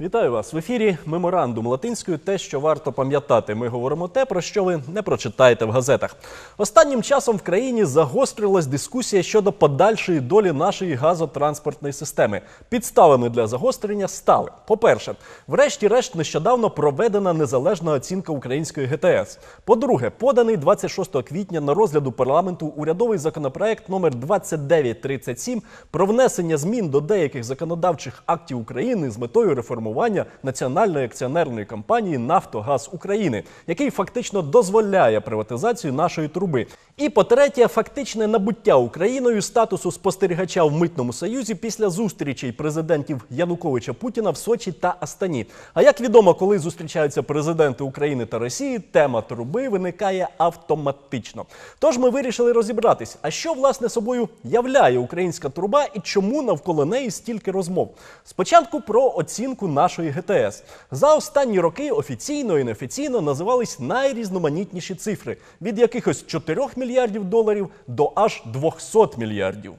Вітаю вас в ефірі. Меморандум латинською. Те, що варто пам'ятати, ми говоримо те, про що ви не прочитаєте в газетах. Останнім часом в країні загострилась дискусія щодо подальшої долі нашої газотранспортної системи. Підставами для загострення стали: по-перше, врешті-решт, нещодавно проведена незалежна оцінка української ГТС. По-друге, поданий 26 квітня на розгляду парламенту урядовий законопроект номер 2937 про внесення змін до деяких законодавчих актів України з метою реформування реформування національної акціонерної компанії Нафтогаз України, який фактично дозволяє приватизацію нашої труби. І по-третє, фактичне набуття Україною статусу спостерігача в митному союзі після зустрічей президентів Януковича Путіна в Сочі та Астані. А як відомо, коли зустрічаються президенти України та Росії, тема труби виникає автоматично. Тож ми вирішили розібратись, а що власне собою являє українська труба і чому навколо неї стільки розмов. Спочатку про оцінку нашої ГТС. За останні роки офіційно і неофіційно називались найрізноманітніші цифри від якихось 4 мільярдів доларів до аж 200 мільярдів.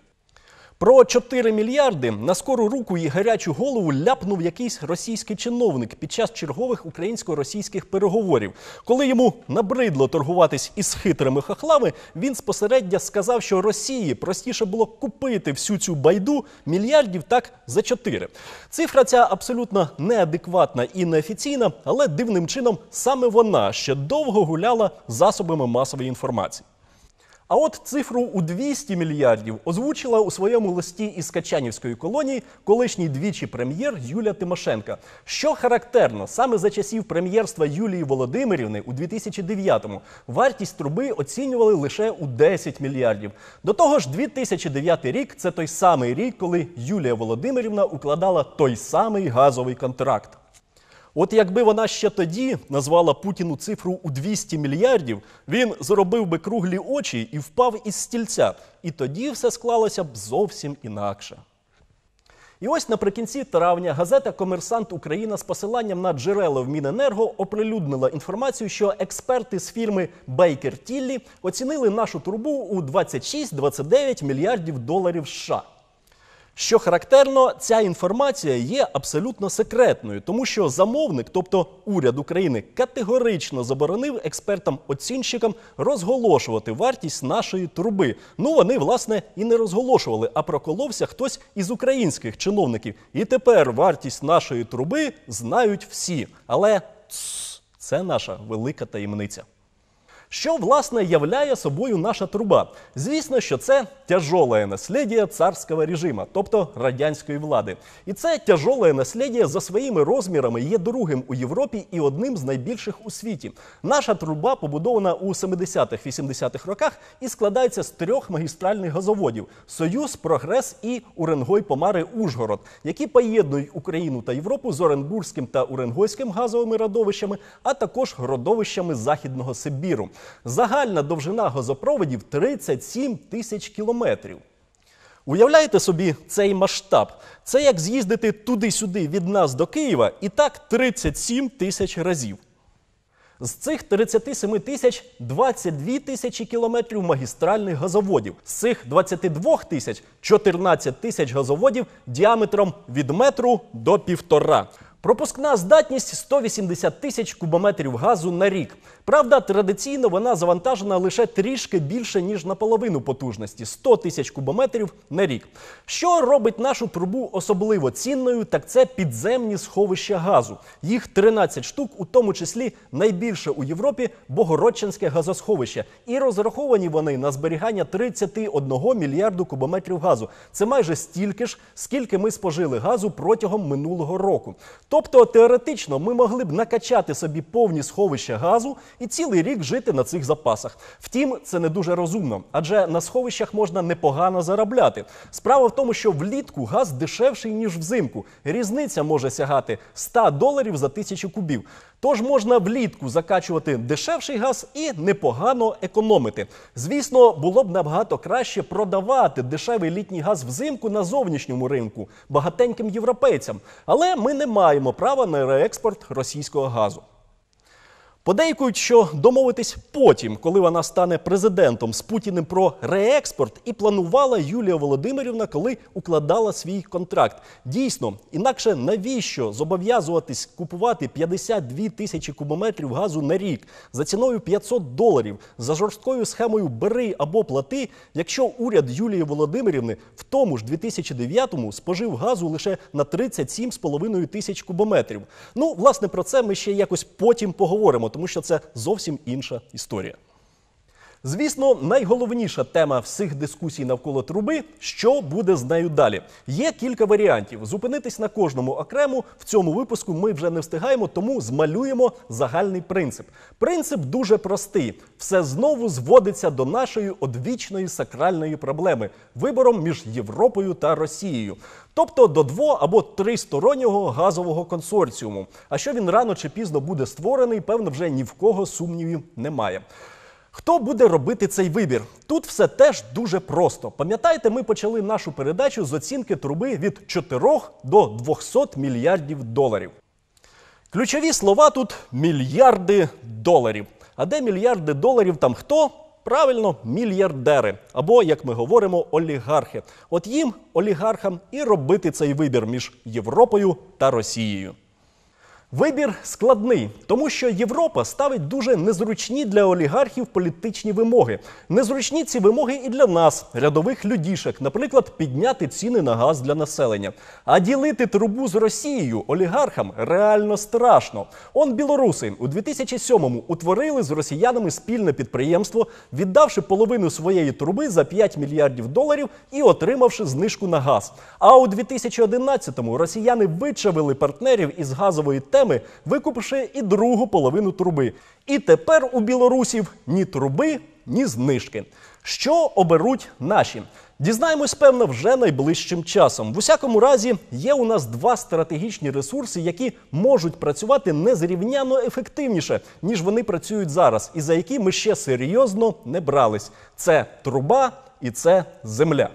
Про 4 мільярди на скору руку і гарячу голову ляпнув якийсь російський чиновник під час чергових українсько-російських переговорів. Коли йому набридло торгуватись із хитрими хахлами, він спосередня сказав, що Росії простіше було купити всю цю байду мільярдів так за 4. Цифра ця абсолютно неадекватна і неофіційна, але дивним чином саме вона ще довго гуляла засобами масової інформації. А от цифру у 200 мільярдів озвучила у своєму листі із Качанівської колонії колишній двічі прем'єр Юлія Тимошенка. Що характерно, саме за часів прем'єрства Юлії Володимирівни у 2009-му вартість труби оцінювали лише у 10 мільярдів. До того ж, 2009 рік це той самий рік, коли Юлія Володимирівна укладала той самий газовий контракт. От якби вона ще тоді назвала Путіну цифру у 200 мільярдів, він зробив би круглі очі і впав із стільця. І тоді все склалося б зовсім інакше. І ось наприкінці травня газета Комерсант Україна з посиланням на джерела в Міненерго оприлюднила інформацію, що експерти з фірми Baker Tilly оцінили нашу трубу у 26-29 мільярдів доларів США. Що характерно, ця інформація є абсолютно секретною, тому що замовник, тобто уряд України, категорично заборонив експертам-оцінщикам розголошувати вартість нашої труби. Ну вони власне і не розголошували, а проколовся хтось із українських чиновників. І тепер вартість нашої труби знають всі. Але це наша велика таємниця. Що власне являє собою наша труба? Звісно, що це тяжоле насліддя царського режиму, тобто радянської влади. І це тяжоле насліддя за своїми розмірами є другим у Європі і одним з найбільших у світі. Наша труба побудована у 70-80-х роках і складається з трьох магістральних газоводів: Союз, Прогрес і Уренгой Помари Ужгород, які поєднують Україну та Європу з Оренбурзьким та Уренгойським газовими родовищами, а також родовищами Західного Сибіру. Загальна довжина газопроводів 37 тисяч кілометрів. Уявляєте собі цей масштаб? Це як з'їздити туди-сюди від нас до Києва і так 37 тисяч разів. З цих 37 тисяч 22 тисячі кілометрів магістральних газоводів. З цих 22 тисяч 14 тисяч газоводів діаметром від метру до півтора. Пропускна здатність 180 тисяч кубометрів газу на рік. Правда, традиційно вона завантажена лише трішки більше ніж на половину потужності 100 тисяч кубометрів на рік. Що робить нашу трубу особливо цінною, так це підземні сховища газу. Їх 13 штук, у тому числі найбільше у Європі Богородчинське газосховище. І розраховані вони на зберігання 31 мільярду кубометрів газу. Це майже стільки ж, скільки ми спожили газу протягом минулого року. Тобто теоретично ми могли б накачати собі повні сховища газу і цілий рік жити на цих запасах. Втім, це не дуже розумно, адже на сховищах можна непогано заробляти. Справа в тому, що влітку газ дешевший ніж взимку. Різниця може сягати 100 доларів за тисячу кубів. Тож можна влітку закачувати дешевший газ і непогано економити. Звісно, було б набагато краще продавати дешевий літній газ взимку на зовнішньому ринку багатеньким європейцям, але ми не маємо маємо право на реекспорт російського газу. Подейкують, що домовитись потім, коли вона стане президентом з Путіним про реекспорт, і планувала Юлія Володимирівна, коли укладала свій контракт. Дійсно, інакше навіщо зобов'язуватись купувати 52 тисячі кубометрів газу на рік за ціною 500 доларів за жорсткою схемою бери або плати, якщо уряд Юлії Володимирівни в тому ж 2009-му спожив газу лише на 37,5 тисяч кубометрів. Ну, власне, про це ми ще якось потім поговоримо тому що це зовсім інша історія. Звісно, найголовніша тема всіх дискусій навколо труби що буде з нею далі. Є кілька варіантів. Зупинитись на кожному окремо в цьому випуску ми вже не встигаємо, тому змалюємо загальний принцип. Принцип дуже простий: все знову зводиться до нашої одвічної сакральної проблеми вибором між Європою та Росією. Тобто до дво- або тристороннього газового консорціуму. А що він рано чи пізно буде створений, певно, вже ні в кого сумнівів немає. Хто буде робити цей вибір? Тут все теж дуже просто. Пам'ятаєте, ми почали нашу передачу з оцінки труби від 4 до 200 мільярдів доларів. Ключові слова тут мільярди доларів. А де мільярди доларів там хто? Правильно, мільярдери. Або, як ми говоримо, олігархи. От їм, олігархам, і робити цей вибір між Європою та Росією. Вибір складний, тому що Європа ставить дуже незручні для олігархів політичні вимоги. Незручні ці вимоги і для нас, рядових людішек, наприклад, підняти ціни на газ для населення. А ділити трубу з Росією олігархам реально страшно. Он білоруси у 2007-му утворили з росіянами спільне підприємство, віддавши половину своєї труби за 5 мільярдів доларів і отримавши знижку на газ. А у 2011-му росіяни вичавили партнерів із газової техніки, системи, викупивши і другу половину труби. І тепер у білорусів ні труби, ні знижки. Що оберуть наші? Дізнаємось, певно, вже найближчим часом. В усякому разі, є у нас два стратегічні ресурси, які можуть працювати незрівняно ефективніше, ніж вони працюють зараз, і за які ми ще серйозно не брались. Це труба і це земля.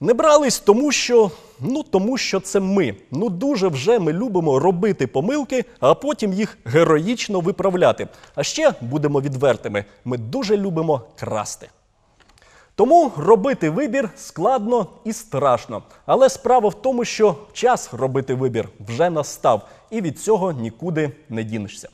Не брались тому, що Ну тому що це ми. Ну дуже вже ми любимо робити помилки, а потім їх героїчно виправляти. А ще будемо відвертими. Ми дуже любимо красти. Тому робити вибір складно і страшно. Але справа в тому, що час робити вибір вже настав, і від цього нікуди не дінешся.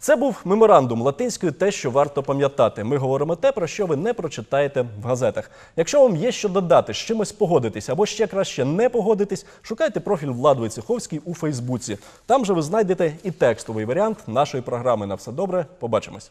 Це був меморандум латинською, те, що варто пам'ятати. Ми говоримо те, про що ви не прочитаєте в газетах. Якщо вам є що додати, з чимось погодитись або ще краще не погодитись, шукайте профіль Влад Войцеховський у Фейсбуці. Там же ви знайдете і текстовий варіант нашої програми. На все добре, побачимось.